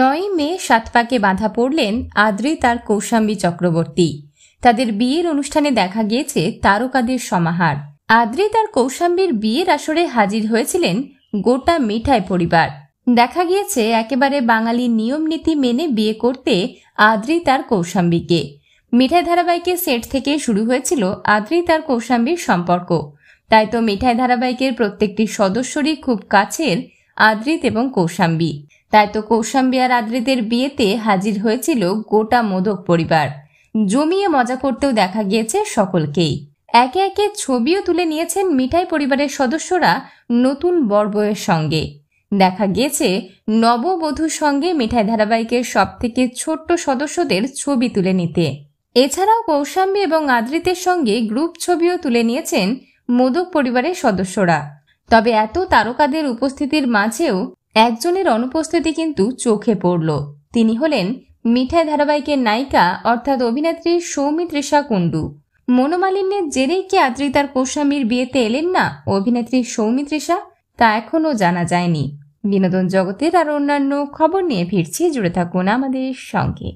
নয় মে সাত পাকে বাঁধা পড়লেন আদ্রি তার কৌশাম্বী চক্রবর্তী তাদের বিয়ের অনুষ্ঠানে দেখা গিয়েছে তারকাদের সমাহার আদ্রি তার কৌশাম্বীর বিয়ের আসরে হাজির হয়েছিলেন গোটা মিঠাই পরিবার দেখা গিয়েছে একেবারে বাঙালি নিয়ম নীতি মেনে বিয়ে করতে আদ্রি তার কৌশাম্বীকে মিঠাই ধারাবাহিকের সেট থেকে শুরু হয়েছিল আদ্রি তার কৌশাম্বীর সম্পর্ক তাই তো মিঠাই ধারাবাহিকের প্রত্যেকটি সদস্যরই খুব কাছের আদ্রিত এবং কৌশাম্বী তাই তো কৌশাম্বী আর আদ্রিদের বিয়েতে হাজির হয়েছিল গোটা মোদক পরিবার জমিয়ে মজা করতেও দেখা গিয়েছে সকলকেই একে একে ছবিও তুলে নিয়েছেন মিঠাই পরিবারের সদস্যরা নতুন বর্বয়ের সঙ্গে দেখা গিয়েছে নববধূর সঙ্গে মিঠাই ধারাবাহিকের সব থেকে ছোট্ট সদস্যদের ছবি তুলে নিতে এছাড়াও কৌশাম্বী এবং আদ্রিতের সঙ্গে গ্রুপ ছবিও তুলে নিয়েছেন মোদক পরিবারের সদস্যরা তবে এত তারকাদের উপস্থিতির মাঝেও একজনের অনুপস্থিতি কিন্তু চোখে পড়ল তিনি হলেন মিঠাই ধারাবাহিকের নায়িকা অর্থাৎ অভিনেত্রী সৌমিত্রিষা কুণ্ডু মনোমালিন্যের জেরেই কি আদ্রিতার কোস্বামীর বিয়েতে এলেন না অভিনেত্রী সৌমিত্রিষা তা এখনও জানা যায়নি বিনোদন জগতের আর অন্যান্য খবর নিয়ে ফিরছি জুড়ে থাকুন আমাদের সঙ্গে